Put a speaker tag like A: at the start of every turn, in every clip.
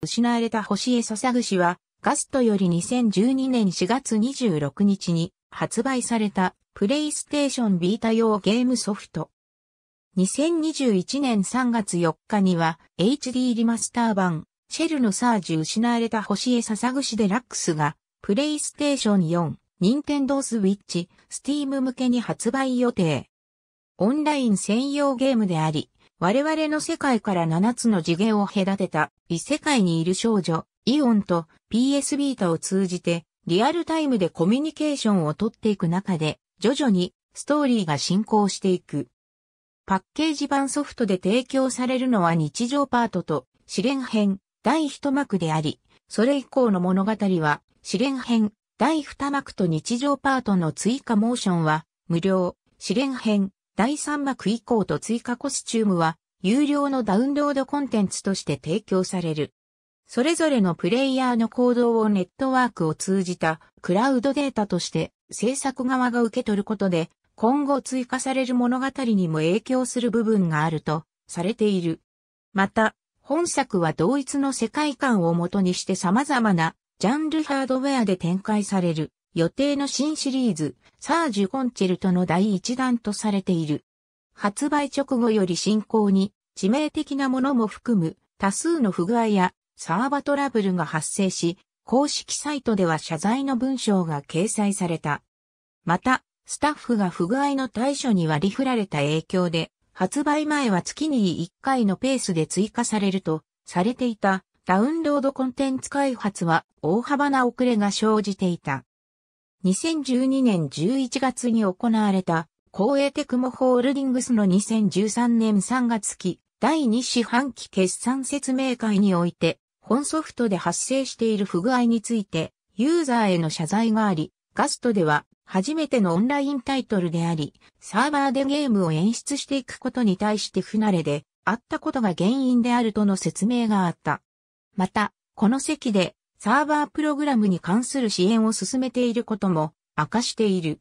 A: 失われた星へ捧ぐは、ガストより2012年4月26日に発売されたプレイステーションビータ用ゲームソフト。2021年3月4日には HD リマスター版シェルのサージ失われた星へ捧ぐしデラックスがプレイステーション4、ニンテンドースウィッチ、スティーム向けに発売予定。オンライン専用ゲームであり、我々の世界から7つの次元を隔てた異世界にいる少女、イオンと PS ビータを通じてリアルタイムでコミュニケーションをとっていく中で徐々にストーリーが進行していく。パッケージ版ソフトで提供されるのは日常パートと試練編第一幕であり、それ以降の物語は試練編第二幕と日常パートの追加モーションは無料、試練編第3幕以降と追加コスチュームは、有料のダウンロードコンテンツとして提供される。それぞれのプレイヤーの行動をネットワークを通じたクラウドデータとして制作側が受け取ることで今後追加される物語にも影響する部分があるとされている。また、本作は同一の世界観をもとにして様々なジャンルハードウェアで展開される。予定の新シリーズ、サージュコンチェルトの第一弾とされている。発売直後より進行に致命的なものも含む多数の不具合やサーバトラブルが発生し、公式サイトでは謝罪の文章が掲載された。また、スタッフが不具合の対処に割り振られた影響で、発売前は月に1回のペースで追加されるとされていたダウンロードコンテンツ開発は大幅な遅れが生じていた。2012年11月に行われた、公営テクモホールディングスの2013年3月期第2四半期決算説明会において、本ソフトで発生している不具合について、ユーザーへの謝罪があり、ガストでは初めてのオンラインタイトルであり、サーバーでゲームを演出していくことに対して不慣れで、あったことが原因であるとの説明があった。また、この席でサーバープログラムに関する支援を進めていることも明かしている。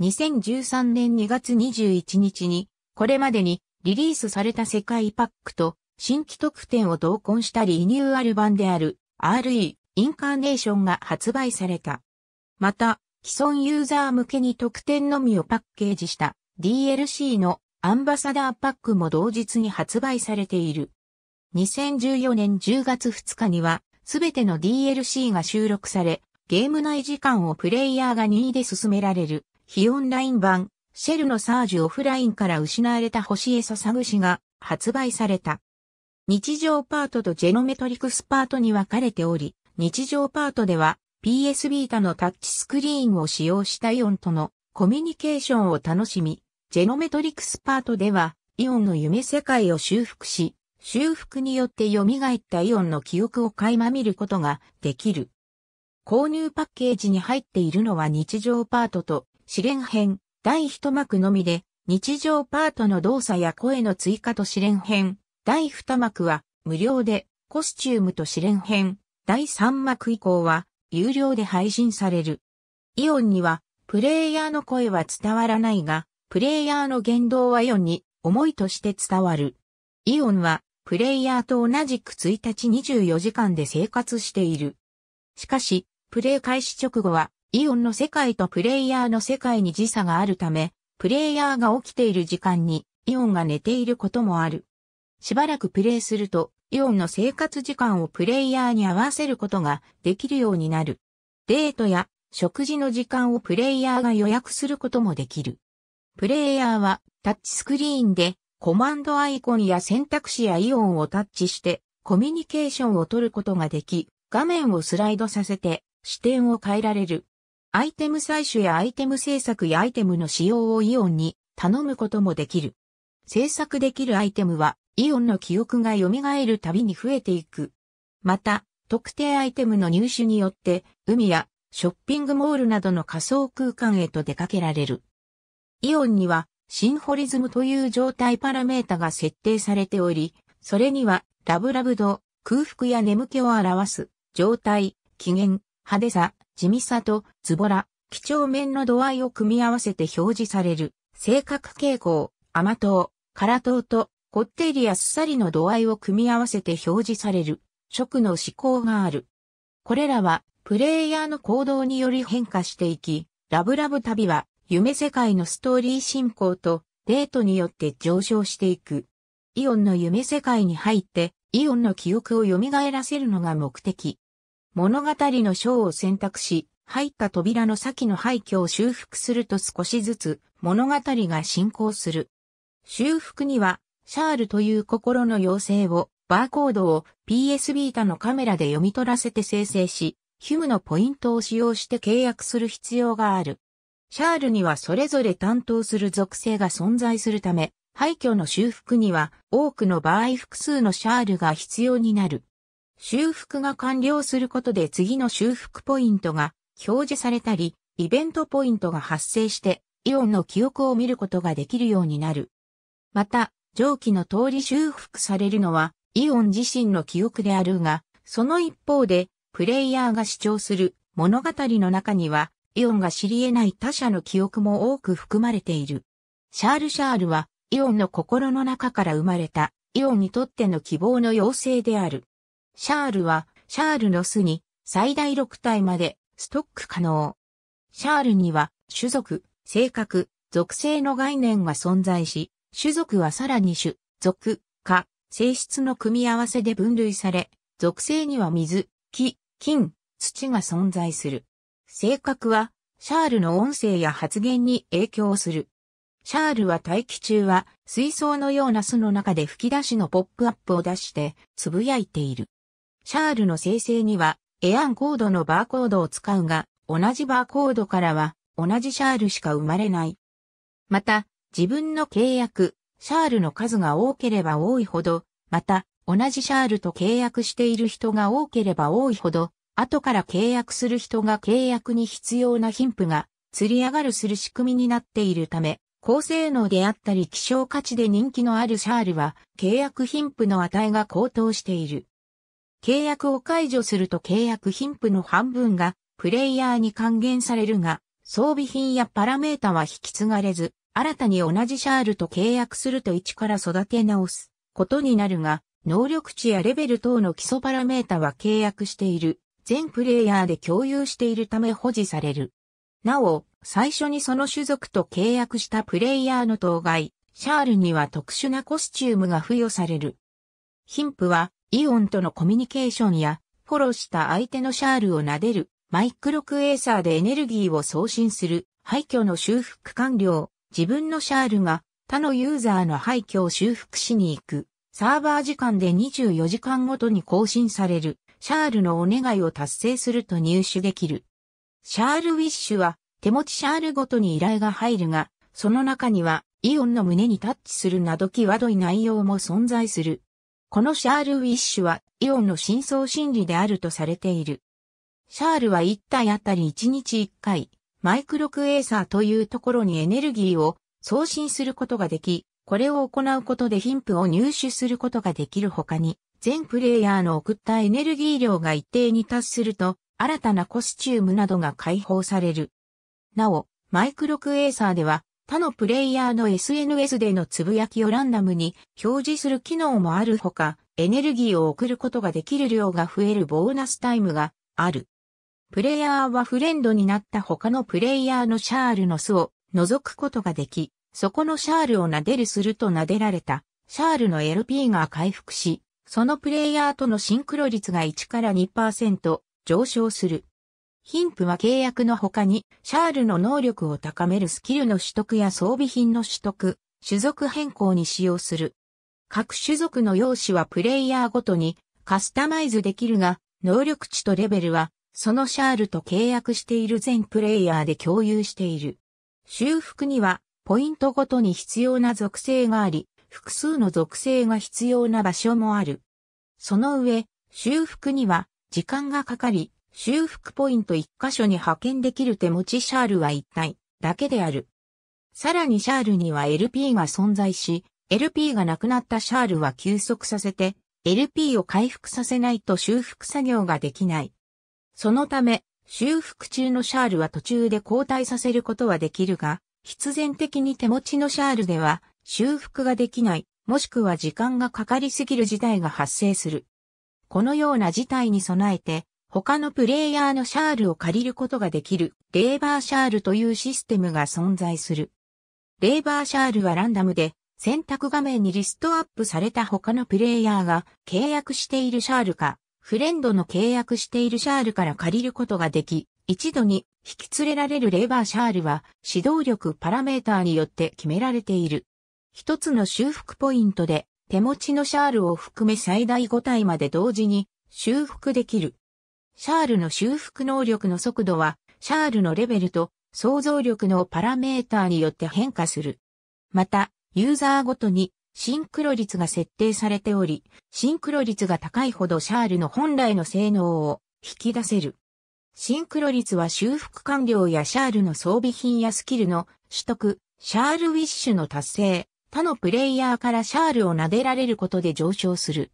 A: 2013年2月21日に、これまでにリリースされた世界パックと新規特典を同梱したリニューアル版である RE インカーネーションが発売された。また、既存ユーザー向けに特典のみをパッケージした DLC のアンバサダーパックも同日に発売されている。2014年10月2日にはすべての DLC が収録され、ゲーム内時間をプレイヤーが任意で進められる、非オンライン版、シェルのサージオフラインから失われた星へ捧ぐしが発売された。日常パートとジェノメトリクスパートに分かれており、日常パートでは PS ビータのタッチスクリーンを使用したイオンとのコミュニケーションを楽しみ、ジェノメトリクスパートではイオンの夢世界を修復し、修復によって蘇ったイオンの記憶を垣間見ることができる。購入パッケージに入っているのは日常パートと試練編第一幕のみで日常パートの動作や声の追加と試練編第二幕は無料でコスチュームと試練編第三幕以降は有料で配信される。イオンにはプレイヤーの声は伝わらないがプレイヤーの言動はイオンに思いとして伝わる。イオンはプレイヤーと同じく1日24時間で生活している。しかし、プレイ開始直後は、イオンの世界とプレイヤーの世界に時差があるため、プレイヤーが起きている時間に、イオンが寝ていることもある。しばらくプレイすると、イオンの生活時間をプレイヤーに合わせることができるようになる。デートや食事の時間をプレイヤーが予約することもできる。プレイヤーはタッチスクリーンでコマンドアイコンや選択肢やイオンをタッチしてコミュニケーションを取ることができ、画面をスライドさせて視点を変えられる。アイテム採取やアイテム制作やアイテムの使用をイオンに頼むこともできる。制作できるアイテムはイオンの記憶が蘇るたびに増えていく。また、特定アイテムの入手によって海やショッピングモールなどの仮想空間へと出かけられる。イオンにはシンホリズムという状態パラメータが設定されており、それには、ラブラブ度、空腹や眠気を表す、状態、機嫌、派手さ、地味さと、ズボラ、几帳面の度合いを組み合わせて表示される、性格傾向、甘党、辛党と、こってりやすさりの度合いを組み合わせて表示される、食の思考がある。これらは、プレイヤーの行動により変化していき、ラブラブ旅は、夢世界のストーリー進行とデートによって上昇していく。イオンの夢世界に入って、イオンの記憶を蘇らせるのが目的。物語の章を選択し、入った扉の先の廃墟を修復すると少しずつ物語が進行する。修復には、シャールという心の妖精を、バーコードを PS ビータのカメラで読み取らせて生成し、ヒュムのポイントを使用して契約する必要がある。シャールにはそれぞれ担当する属性が存在するため、廃墟の修復には多くの場合複数のシャールが必要になる。修復が完了することで次の修復ポイントが表示されたり、イベントポイントが発生してイオンの記憶を見ることができるようになる。また、上記の通り修復されるのはイオン自身の記憶であるが、その一方でプレイヤーが主張する物語の中にはイオンが知り得ない他者の記憶も多く含まれている。シャール・シャールは、イオンの心の中から生まれた、イオンにとっての希望の妖精である。シャールは、シャールの巣に、最大6体まで、ストック可能。シャールには、種族、性格、属性の概念が存在し、種族はさらに種、属、化、性質の組み合わせで分類され、属性には水、木、金、土が存在する。性格は、シャールの音声や発言に影響する。シャールは待機中は、水槽のような巣の中で吹き出しのポップアップを出して、つぶやいている。シャールの生成には、エアンコードのバーコードを使うが、同じバーコードからは、同じシャールしか生まれない。また、自分の契約、シャールの数が多ければ多いほど、また、同じシャールと契約している人が多ければ多いほど、後から契約する人が契約に必要な貧富が釣り上がるする仕組みになっているため、高性能であったり希少価値で人気のあるシャールは契約貧富の値が高騰している。契約を解除すると契約貧富の半分がプレイヤーに還元されるが、装備品やパラメータは引き継がれず、新たに同じシャールと契約すると一から育て直すことになるが、能力値やレベル等の基礎パラメータは契約している全プレイヤーで共有しているため保持される。なお、最初にその種族と契約したプレイヤーの当該、シャールには特殊なコスチュームが付与される。貧富は、イオンとのコミュニケーションや、フォローした相手のシャールを撫でる、マイクロクエーサーでエネルギーを送信する、廃墟の修復完了、自分のシャールが他のユーザーの廃墟を修復しに行く、サーバー時間で24時間ごとに更新される、シャールのお願いを達成すると入手できる。シャールウィッシュは手持ちシャールごとに依頼が入るが、その中にはイオンの胸にタッチするなど際どい内容も存在する。このシャールウィッシュはイオンの真相心理であるとされている。シャールは1体あたり1日1回、マイクロクエーサーというところにエネルギーを送信することができ、これを行うことで貧富を入手することができる他に、全プレイヤーの送ったエネルギー量が一定に達すると、新たなコスチュームなどが解放される。なお、マイクロクエーサーでは、他のプレイヤーの SNS でのつぶやきをランダムに表示する機能もあるほか、エネルギーを送ることができる量が増えるボーナスタイムがある。プレイヤーはフレンドになった他のプレイヤーのシャールの巣を覗くことができ、そこのシャールを撫でるすると撫でられた、シャールの LP が回復し、そのプレイヤーとのシンクロ率が1から2%上昇する。貧富は契約の他に、シャールの能力を高めるスキルの取得や装備品の取得、種族変更に使用する。各種族の用紙はプレイヤーごとにカスタマイズできるが、能力値とレベルは、そのシャールと契約している全プレイヤーで共有している。修復には、ポイントごとに必要な属性があり、複数の属性が必要な場所もある。その上、修復には時間がかかり、修復ポイント1箇所に派遣できる手持ちシャールは1体だけである。さらにシャールには LP が存在し、LP がなくなったシャールは休息させて、LP を回復させないと修復作業ができない。そのため、修復中のシャールは途中で交代させることはできるが、必然的に手持ちのシャールでは修復ができない、もしくは時間がかかりすぎる事態が発生する。このような事態に備えて、他のプレイヤーのシャールを借りることができる、レーバーシャールというシステムが存在する。レーバーシャールはランダムで、選択画面にリストアップされた他のプレイヤーが契約しているシャールか、フレンドの契約しているシャールから借りることができ、一度に引き連れられるレーバーシャールは指導力パラメーターによって決められている。一つの修復ポイントで手持ちのシャールを含め最大5体まで同時に修復できる。シャールの修復能力の速度は、シャールのレベルと想像力のパラメーターによって変化する。また、ユーザーごとにシンクロ率が設定されており、シンクロ率が高いほどシャールの本来の性能を引き出せる。シンクロ率は修復完了やシャールの装備品やスキルの取得、シャールウィッシュの達成、他のプレイヤーからシャールを撫でられることで上昇する。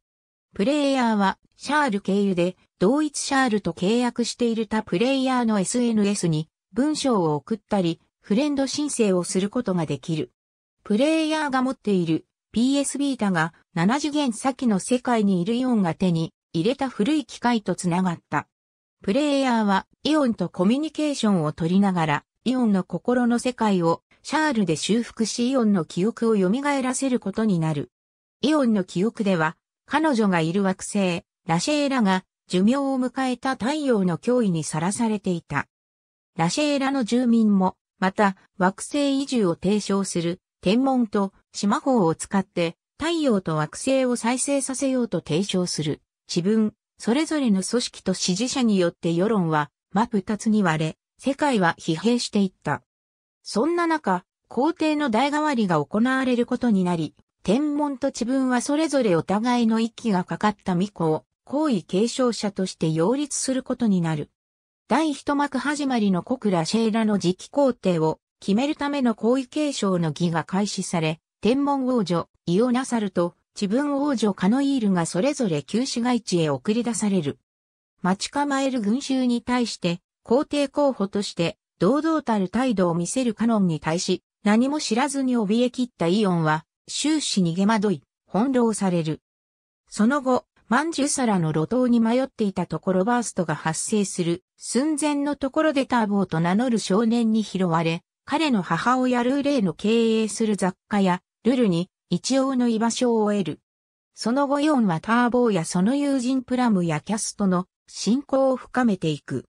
A: プレイヤーはシャール経由で同一シャールと契約している他プレイヤーの SNS に文章を送ったり、フレンド申請をすることができる。プレイヤーが持っている PS ビータが7次元先の世界にいるイオンが手に入れた古い機械とつながった。プレイヤーはイオンとコミュニケーションを取りながらイオンの心の世界をシャールで修復しイオンの記憶を蘇らせることになる。イオンの記憶では、彼女がいる惑星、ラシェーラが寿命を迎えた太陽の脅威にさらされていた。ラシェーラの住民も、また惑星移住を提唱する天文と島法を使って太陽と惑星を再生させようと提唱する自分、それぞれの組織と支持者によって世論は真二つに割れ、世界は疲弊していった。そんな中、皇帝の代替わりが行われることになり、天文と地分はそれぞれお互いの息がかかった巫女を、皇位継承者として擁立することになる。第一幕始まりの小倉シェイラの次期皇帝を決めるための皇位継承の儀が開始され、天文王女、イオナサルと、自分王女カノイールがそれぞれ旧市街地へ送り出される。待ち構える群衆に対して、皇帝候補として、堂々たる態度を見せるカノンに対し、何も知らずに怯え切ったイオンは、終始逃げ惑い、翻弄される。その後、マンジュサラの路頭に迷っていたところバーストが発生する寸前のところでターボーと名乗る少年に拾われ、彼の母親ルーレイの経営する雑貨屋、ルルに一応の居場所を得る。その後イオンはターボーやその友人プラムやキャストの信仰を深めていく。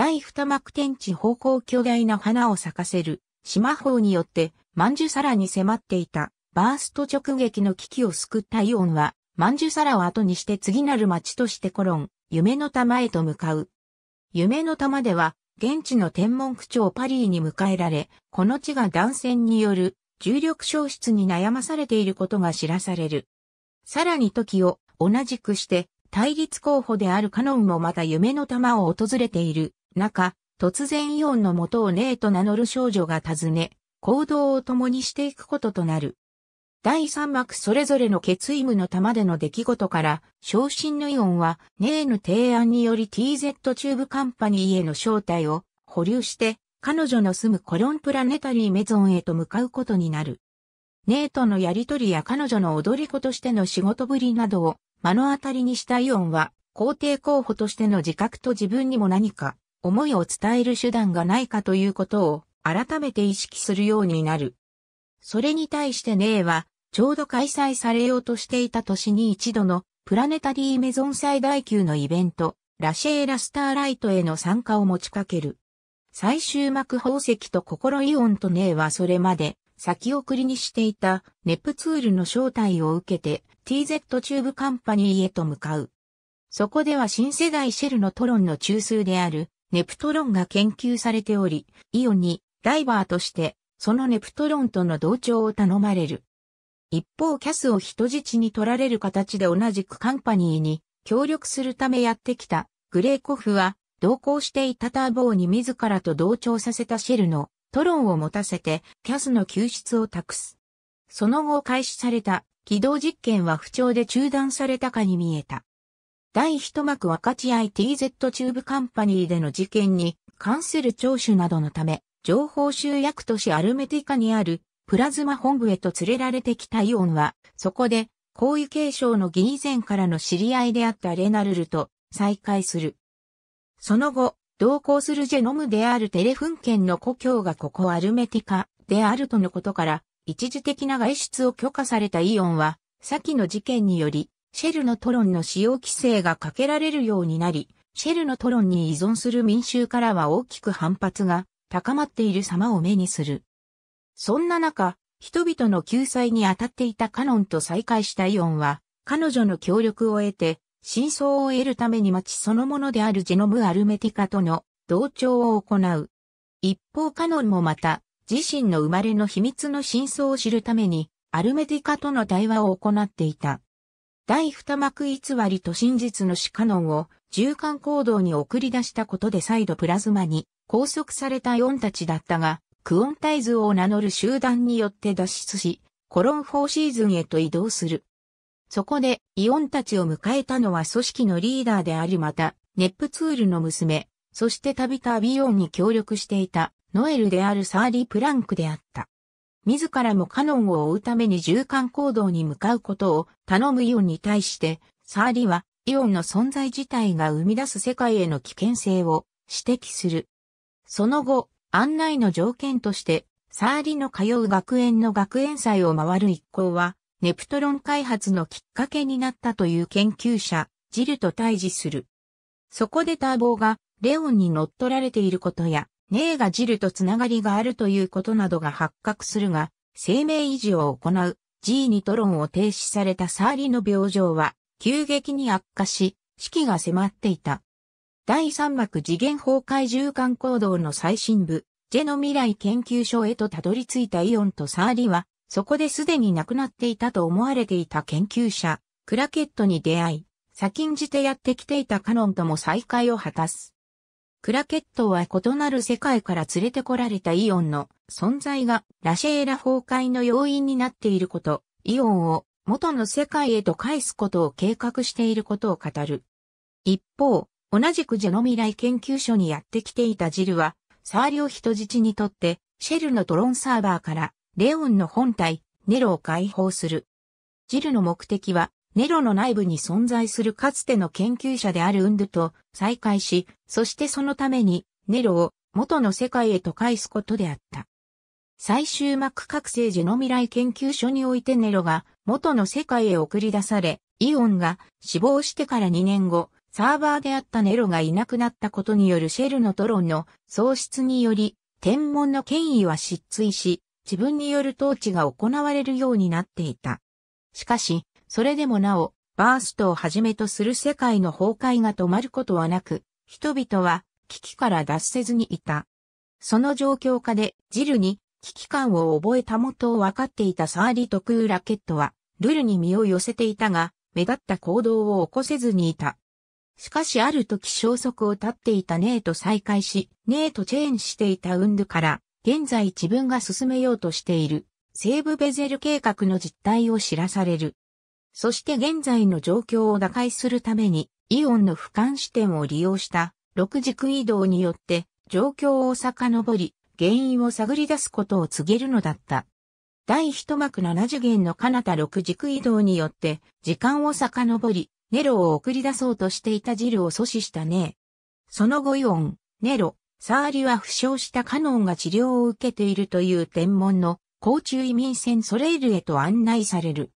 A: 第二幕天地方向巨大な花を咲かせる、島法によって、万寿皿に迫っていた、バースト直撃の危機を救ったイオンは、万寿皿を後にして次なる町としてコロン、夢の玉へと向かう。夢の玉では、現地の天文区長パリーに迎えられ、この地が断線による重力消失に悩まされていることが知らされる。さらに時を同じくして、対立候補であるカノンもまた夢の玉を訪れている。中、突然イオンの元をネイと名乗る少女が尋ね、行動を共にしていくこととなる。第三幕それぞれの決意無の玉での出来事から、昇進のイオンは、ネーの提案により TZ チューブカンパニーへの招待を保留して、彼女の住むコロンプラネタリーメゾンへと向かうことになる。ネーとのやりとりや彼女の踊り子としての仕事ぶりなどを目の当たりにしたイオンは、皇帝候補としての自覚と自分にも何か思いを伝える手段がないかということを改めて意識するようになる。それに対してネーは、ちょうど開催されようとしていた年に一度のプラネタリーメゾン最大級のイベント、ラシェーラスターライトへの参加を持ちかける。最終幕宝石と心イオンとネーはそれまで先送りにしていたネプツールの招待を受けて TZ チューブカンパニーへと向かう。そこでは新世代シェルのトロンの中枢であるネプトロンが研究されており、イオにダイバーとしてそのネプトロンとの同調を頼まれる。一方キャスを人質に取られる形で同じくカンパニーに協力するためやってきたグレーコフは同行していたターボーに自らと同調させたシェルのトロンを持たせてキャスの救出を託す。その後開始された起動実験は不調で中断されたかに見えた。第一幕分かち合い TZ チューブカンパニーでの事件に関する聴取などのため、情報集約都市アルメティカにあるプラズマ本部へと連れられてきたイオンは、そこで、皇位継承の義以前からの知り合いであったレナルルと再会する。その後、同行するジェノムであるテレフン県の故郷がここアルメティカであるとのことから、一時的な外出を許可されたイオンは、先の事件により、シェルのトロンの使用規制がかけられるようになり、シェルのトロンに依存する民衆からは大きく反発が高まっている様を目にする。そんな中、人々の救済に当たっていたカノンと再会したイオンは、彼女の協力を得て、真相を得るために町そのものであるジェノム・アルメティカとの同調を行う。一方カノンもまた、自身の生まれの秘密の真相を知るために、アルメティカとの対話を行っていた。第二幕偽りと真実の死カノンを循環行動に送り出したことで再度プラズマに拘束されたイオンたちだったが、クオンタイズを名乗る集団によって脱出し、コロンフォーシーズンへと移動する。そこで、イオンたちを迎えたのは組織のリーダーでありまた、ネップツールの娘、そしてたびたびイオンに協力していた、ノエルであるサーリー・プランクであった。自らもカノンを追うために循環行動に向かうことを頼むイオンに対して、サーリはイオンの存在自体が生み出す世界への危険性を指摘する。その後、案内の条件として、サーリの通う学園の学園祭を回る一行は、ネプトロン開発のきっかけになったという研究者、ジルと対峙する。そこでターボーがレオンに乗っ取られていることや、ネガがルとつながりがあるということなどが発覚するが、生命維持を行う G ニトロンを停止されたサーリの病状は急激に悪化し、死期が迫っていた。第3幕次元崩壊循環行動の最新部、ジェミ未来研究所へとたどり着いたイオンとサーリは、そこですでに亡くなっていたと思われていた研究者、クラケットに出会い、先んじてやってきていたカノンとも再会を果たす。クラケットは異なる世界から連れてこられたイオンの存在がラシェーラ崩壊の要因になっていること、イオンを元の世界へと返すことを計画していることを語る。一方、同じくジェノ未来研究所にやってきていたジルは、サーリオ人質にとって、シェルのトロンサーバーから、レオンの本体、ネロを解放する。ジルの目的は、ネロの内部に存在するかつての研究者であるウンドゥと再会し、そしてそのためにネロを元の世界へと返すことであった。最終膜覚醒時の未来研究所においてネロが元の世界へ送り出され、イオンが死亡してから2年後、サーバーであったネロがいなくなったことによるシェルのトロンの喪失により、天文の権威は失墜し、自分による統治が行われるようになっていた。しかし、それでもなお、バーストをはじめとする世界の崩壊が止まることはなく、人々は危機から脱せずにいた。その状況下でジルに危機感を覚えたもとを分かっていたサーリ特有ラケットは、ルルに身を寄せていたが、目立った行動を起こせずにいた。しかしある時消息を絶っていたネーと再会し、ネーとチェーンしていたウンドから、現在自分が進めようとしている、西部ベゼル計画の実態を知らされる。そして現在の状況を打開するために、イオンの俯瞰視点を利用した6軸移動によって状況を遡り、原因を探り出すことを告げるのだった。第一幕7次元の彼方6軸移動によって、時間を遡り、ネロを送り出そうとしていたジルを阻止したね。その後イオン、ネロ、サーリは負傷したカノンが治療を受けているという天文の、高中移民船ソレイルへと案内される。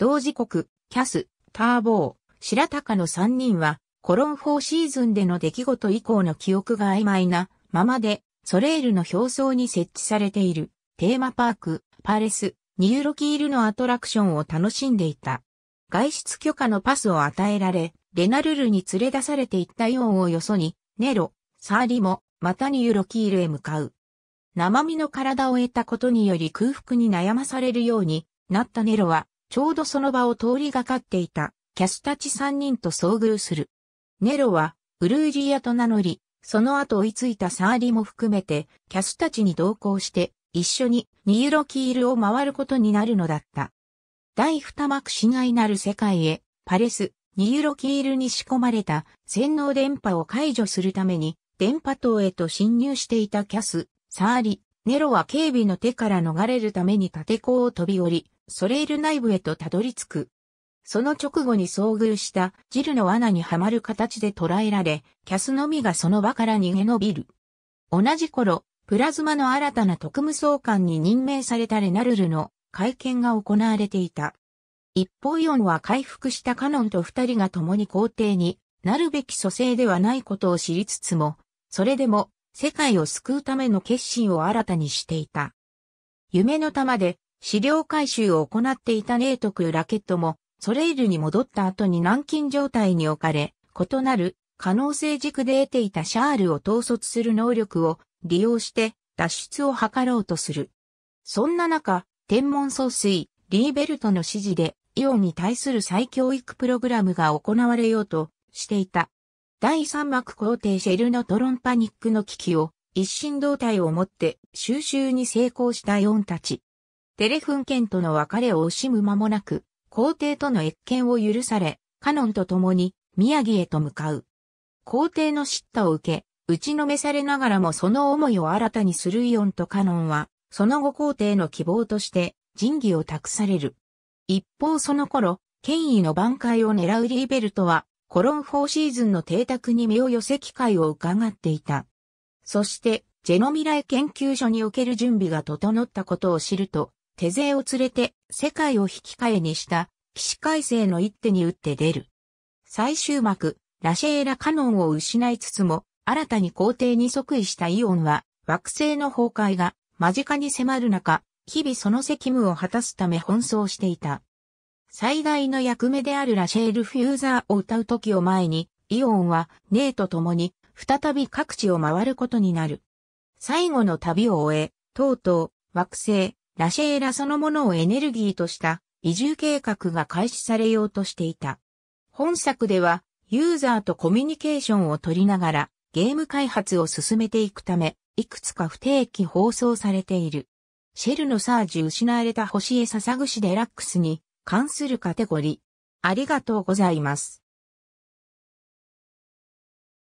A: 同時刻、キャス、ターボー、白鷹の3人は、コロン4シーズンでの出来事以降の記憶が曖昧なままで、ソレールの表層に設置されている、テーマパーク、パレス、ニューロキールのアトラクションを楽しんでいた。外出許可のパスを与えられ、レナルルに連れ出されていったイオンをよそに、ネロ、サーリも、またニューロキールへ向かう。生身の体を得たことにより空腹に悩まされるようになったネロは、ちょうどその場を通りがかっていたキャスたち3人と遭遇する。ネロはウルージアと名乗り、その後追いついたサーリも含めてキャスたちに同行して一緒にニユロキールを回ることになるのだった。第二幕死骸なる世界へパレス、ニユロキールに仕込まれた洗脳電波を解除するために電波塔へと侵入していたキャス、サーリ、ネロは警備の手から逃れるために縦港甲を飛び降り、ソレイル内部へとたどり着く。その直後に遭遇したジルの罠にはまる形で捕らえられ、キャスのみがその場から逃げ延びる。同じ頃、プラズマの新たな特務総監に任命されたレナルルの会見が行われていた。一方イオンは回復したカノンと二人が共に皇帝になるべき蘇生ではないことを知りつつも、それでも世界を救うための決心を新たにしていた。夢の玉で資料回収を行っていたネートクラケットも、ソレイルに戻った後に軟禁状態に置かれ、異なる可能性軸で得ていたシャールを統率する能力を利用して脱出を図ろうとする。そんな中、天文総帥、リーベルトの指示でイオンに対する再教育プログラムが行われようとしていた。第三幕皇帝シェルノトロンパニックの危機を一心同体をもって収集に成功したイオンたち。テレフン剣との別れを惜しむ間もなく、皇帝との越見を許され、カノンと共に宮城へと向かう。皇帝の叱咤を受け、打ちのめされながらもその思いを新たにするイオンとカノンは、その後皇帝の希望として仁義を託される。一方その頃、権威の挽回を狙うリーベルトは、コロンフォーシーズンの邸宅に身を寄せ機会を伺っていた。そして、ジェノミライ研究所における準備が整ったことを知ると、手勢を連れて世界を引き換えにした起死回生の一手に打って出る。最終幕、ラシェーラカノンを失いつつも、新たに皇帝に即位したイオンは、惑星の崩壊が間近に迫る中、日々その責務を果たすため奔走していた。最大の役目であるラシェール・フューザーを歌う時を前に、イオンはネイと共に再び各地を回ることになる。最後の旅を終え、とうとう惑星、ラシェーラそのものをエネルギーとした移住計画が開始されようとしていた。本作ではユーザーとコミュニケーションを取りながらゲーム開発を進めていくため、いくつか不定期放送されている。シェルのサージ失われた星へ捧ぐしデラックスに関するカテゴリー。ありがとうございます。